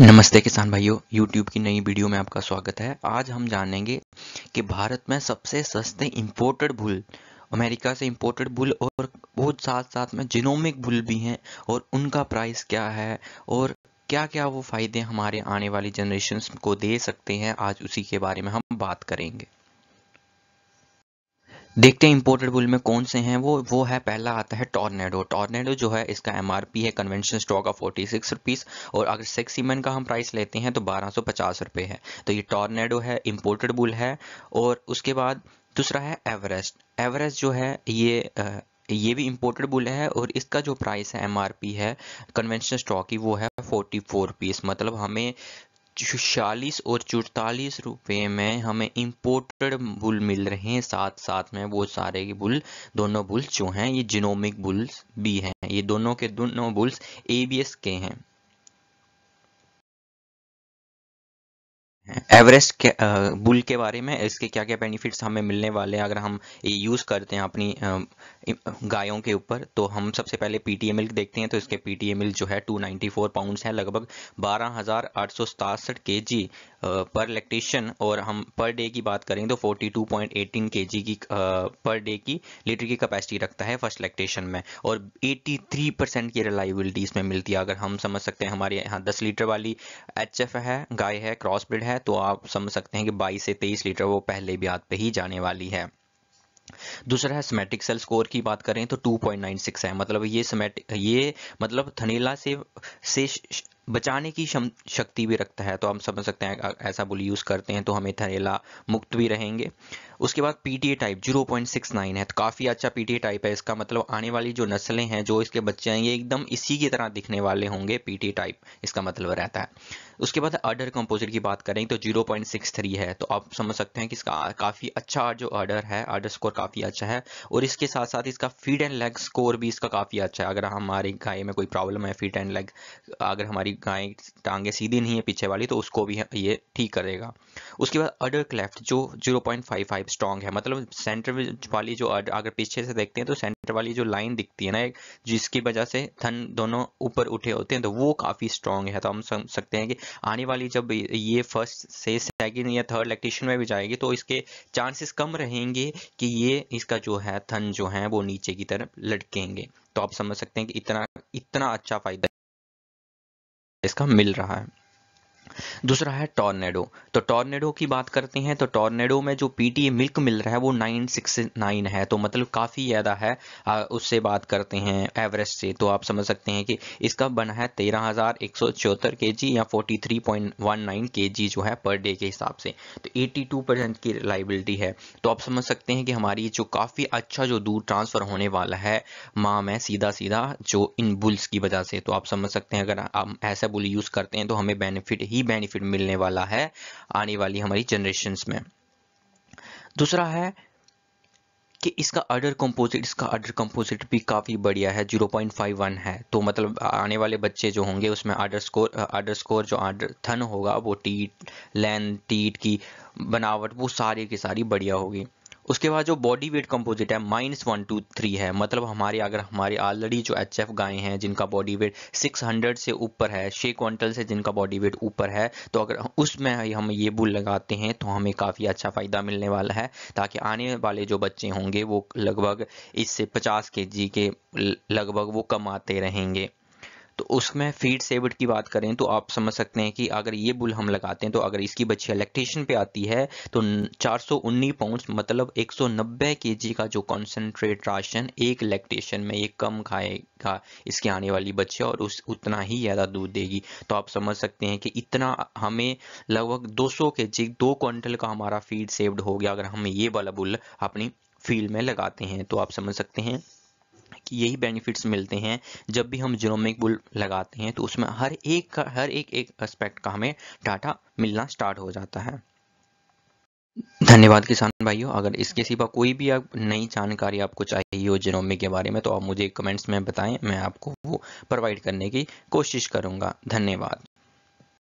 नमस्ते किसान भाइयों YouTube की नई वीडियो में आपका स्वागत है आज हम जानेंगे कि भारत में सबसे सस्ते इम्पोर्टेड भूल अमेरिका से इम्पोर्टेड भूल और बहुत साथ साथ में जिनोमिक भूल भी हैं और उनका प्राइस क्या है और क्या क्या वो फ़ायदे हमारे आने वाली जनरेशन को दे सकते हैं आज उसी के बारे में हम बात करेंगे देखते हैं इंपोर्टेड बुल में कौन से हैं वो वो है पहला आता है टॉर्नेडो टॉर्नेडो जो है इसका एमआरपी है कन्वेंशन स्टॉक का फोर्टी सिक्स रुपीज़ और अगर सिक्स सीमन का हम प्राइस लेते हैं तो बारह सौ पचास रुपये है तो ये टॉर्नेडो है इंपोर्टेड बुल है और उसके बाद दूसरा है एवरेस्ट एवरेस्ट जो है ये ये भी इम्पोर्टेड बुल है और इसका जो प्राइस है एमआरपी है कन्वेंशन स्टॉक की वो है फोर्टी फोर पीस मतलब हमें चालीस और चौतालीस रुपए में हमें इम्पोर्टेड बुल मिल रहे हैं साथ साथ में वो सारे बुल दोनों बुल्स जो हैं ये जिनोमिक बुल्स भी हैं ये दोनों के दोनों बुल्स एबीएस के हैं एवरेस्ट बुल के बारे में इसके क्या क्या बेनिफिट्स हमें मिलने वाले हैं अगर हम ये यूज़ करते हैं अपनी गायों के ऊपर तो हम सबसे पहले पी टी देखते हैं तो इसके पी टी जो है 294 पाउंड्स है लगभग बारह हज़ार आठ सौ सतासठ के जी पर लैक्टेशन और हम पर डे की बात करें तो 42.18 केजी की पर डे की लीटर की कैपेसिटी रखता है फर्स्ट लैक्टेशन में और 83 परसेंट की रिलायबिलिटी इसमें मिलती है अगर हम समझ सकते हैं हमारे यहाँ 10 लीटर वाली एच है गाय है क्रॉस ब्रिड है तो आप समझ सकते हैं कि 22 से 23 लीटर वो पहले ब्याज पे ही जाने वाली है दूसरा है सेमेटिक सेल स्कोर की बात करें तो 2.96 है मतलब ये सोमेटिक ये मतलब थनेला से से बचाने की शक्ति भी रखता है तो हम समझ सकते हैं ऐसा बुल यूज़ करते हैं तो हमें थनेला मुक्त भी रहेंगे उसके बाद पीटीए टाइप 0.69 है तो काफ़ी अच्छा पीटीए टाइप है इसका मतलब आने वाली जो नस्लें हैं जो इसके बच्चे हैं ये एकदम इसी की तरह दिखने वाले होंगे पीटीए टाइप इसका मतलब रहता है उसके बाद अर्डर कंपोजिट की बात करें तो 0.63 है तो आप समझ सकते हैं कि इसका काफ़ी अच्छा जो अर्डर है अर्डर स्कोर काफ़ी अच्छा है और इसके साथ साथ इसका फीड एंड लेग स्कोर भी इसका काफ़ी अच्छा है अगर हमारी गाय में कोई प्रॉब्लम है फीड एंड लेग अगर हमारी गाय टांगे सीधी नहीं है पीछे वाली तो उसको भी ये ठीक करेगा उसके बाद अर्डर क्लेफ्ट जो zero point five five type strong है मतलब सेंटर वाली जो अगर पीछे से देखते हैं तो सेंटर वाली जो लाइन दिखती है ना जिसकी वजह से थन दोनों ऊपर उठे होते हैं तो वो काफ़ी स्ट्रॉन्ग है तो हम समझ सकते हैं कि आने वाली जब ये फर्स्ट से सेकेंड या थर्ड लैक्टेशन में भी जाएगी तो इसके चांसेस कम रहेंगे कि ये इसका जो है थन जो है वो नीचे की तरफ लटकेंगे तो आप समझ सकते हैं कि इतना इतना अच्छा फायदा इसका मिल रहा है दूसरा है टॉर्नेडो तो टॉर्नेडो की बात करते हैं तो टॉर्नेडो में जो पीटीए मिल्क मिल रहा है वो नाइन सिक्स नाइन है तो मतलब काफ़ी ज़्यादा है आ, उससे बात करते हैं एवरेस्ट से तो आप समझ सकते हैं कि इसका बना है तेरह हज़ार एक सौ चौहत्तर के जी या forty three point one nine K G जो है पर डे के हिसाब से तो एटी टू परसेंट की रिलायबिलिटी है तो आप समझ सकते हैं कि हमारी जो काफ़ी अच्छा जो दूध ट्रांसफ़र होने वाला है माँ में सीधा सीधा जो इन बुल्स की वजह से तो आप समझ सकते हैं अगर हम ऐसा बुल यूज़ करते हैं तो हमें बेनिफिट ही ही बेनिफिट मिलने वाला है आने वाली हमारी जनरेशन में दूसरा है कि इसका अडर कंपोजिट इसका अडर कंपोजिट भी काफ़ी बढ़िया है 0.51 है तो मतलब आने वाले बच्चे जो होंगे उसमें आर्डर स्कोर आर्डर स्कोर जो आर्डर थन होगा वो टीट लेंथ टीट की बनावट वो सारी की सारी बढ़िया होगी उसके बाद जो बॉडी वेट कंपोजिट है माइनस वन टू थ्री है मतलब हमारे अगर हमारे ऑलरेडी जो एच एफ गाय हैं जिनका बॉडी वेट सिक्स हंड्रेड से ऊपर है छः क्वांटल से जिनका बॉडी वेट ऊपर है तो अगर उसमें हम ये बुल लगाते हैं तो हमें काफ़ी अच्छा फ़ायदा मिलने वाला है ताकि आने वाले जो बच्चे होंगे वो लगभग इससे पचास के जी के लगभग वो कमाते रहेंगे तो उसमें फीड सेवड की बात करें तो आप समझ सकते हैं कि अगर ये बुल हम लगाते हैं तो अगर इसकी बच्ची लैक्टेशन पे आती है तो चार सौ पाउंड्स मतलब 190 केजी का जो कॉन्सेंट्रेट राशन एक लैक्टेशन में ये कम खाएगा इसके आने वाली बच्चे और उस उतना ही ज़्यादा दूध देगी तो आप समझ सकते हैं कि इतना हमें लगभग 200 सौ के जी दो क्विंटल का हमारा फीड सेव्ड हो गया अगर हम ये वाला बुल अपनी फील्ड में लगाते हैं तो आप समझ सकते हैं कि यही बेनिफिट्स मिलते हैं जब भी हम जीनोमिक बुल लगाते हैं तो उसमें हर एक का हर एक एक एस्पेक्ट का हमें डाटा मिलना स्टार्ट हो जाता है धन्यवाद किसान भाइयों अगर इसके सिवा कोई भी आप नई जानकारी आपको चाहिए हो जिनोमी के बारे में तो आप मुझे कमेंट्स में बताएं मैं आपको वो प्रोवाइड करने की कोशिश करूंगा धन्यवाद